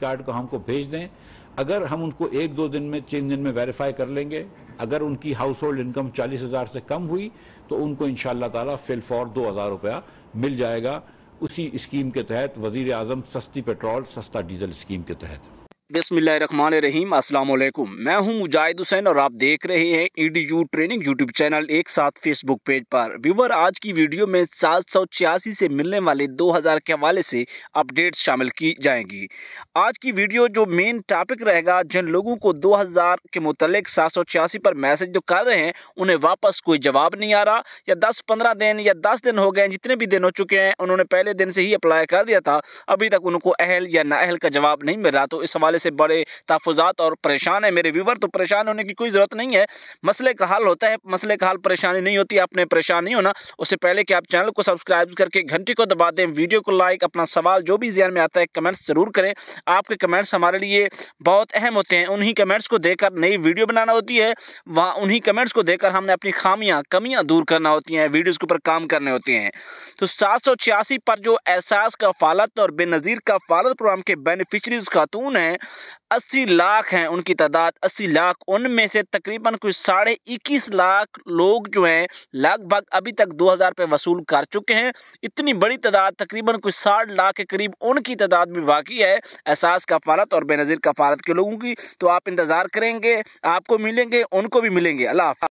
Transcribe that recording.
card को हमको भेज दें अगर हम उनको एक दो दिन में तीन दिन में वेरीफाई कर लेंगे अगर उनकी हाउस होल्ड इनकम चालीस हज़ार से कम हुई तो उनको इन ताला फिल फॉर दो हज़ार रुपया मिल जाएगा उसी स्कीम के तहत वजीर अजम सस्ती पेट्रोल सस्ता डीजल स्कीम के तहत अस्सलाम वालेकुम मैं हूं मुजाहिद हुसैन और आप देख रहे हैं ईडीयू ट्रेनिंग यूट्यूब चैनल एक साथ फेसबुक पेज पर व्यूवर आज की वीडियो में सात से मिलने वाले 2000 के हवाले से अपडेट्स शामिल की जाएंगी आज की वीडियो जो मेन टॉपिक रहेगा जिन लोगों को 2000 के मुतलिक सात पर मैसेज जो कर रहे हैं उन्हें वापस कोई जवाब नहीं आ रहा या दस पंद्रह दिन या दस दिन हो गए जितने भी दिन हो चुके हैं उन्होंने पहले दिन से ही अप्लाई कर दिया था अभी तक उनको अहल या नाअहल का जवाब नहीं मिल रहा तो इस हवाले हवाले से बड़े तहफात और परेशान है मेरे व्यूवर तो परेशान होने की कोई ज़रूरत नहीं है मसले का हल होता है मसले का हल परेशानी नहीं होती आपने परेशान नहीं होना उससे पहले कि आप चैनल को सब्सक्राइब करके घंटी को दबा दें वीडियो को लाइक अपना सवाल जो भी जहन में आता है कमेंट्स ज़रूर करें आपके कमेंट्स हमारे लिए बहुत अहम होते हैं उन्हीं कमेंट्स को देकर नई वीडियो बनाना होती है वहाँ उन्हीं कमेंट्स को देकर हमने अपनी खामियाँ कमियाँ दूर करना होती हैं वीडियोज़ के ऊपर काम करने होते हैं तो सात पर जो एहसास का फालत और बेनज़ीर का फालत प्रोग्राम के बेनिफिशरीज खातून हैं अस्सी लाख हैं उनकी तादाद अस्सी लाख उनमें से तकरीबन कुछ साढ़े इक्कीस लाख लोग जो हैं लगभग अभी तक दो हज़ार रुपये वसूल कर चुके हैं इतनी बड़ी तादाद तकरीबन कुछ साठ लाख के करीब उनकी तादाद भी बाकी है एहसास कफारत और बेनज़ीर कफारत के लोगों की तो आप इंतज़ार करेंगे आपको मिलेंगे उनको भी मिलेंगे अल्लाह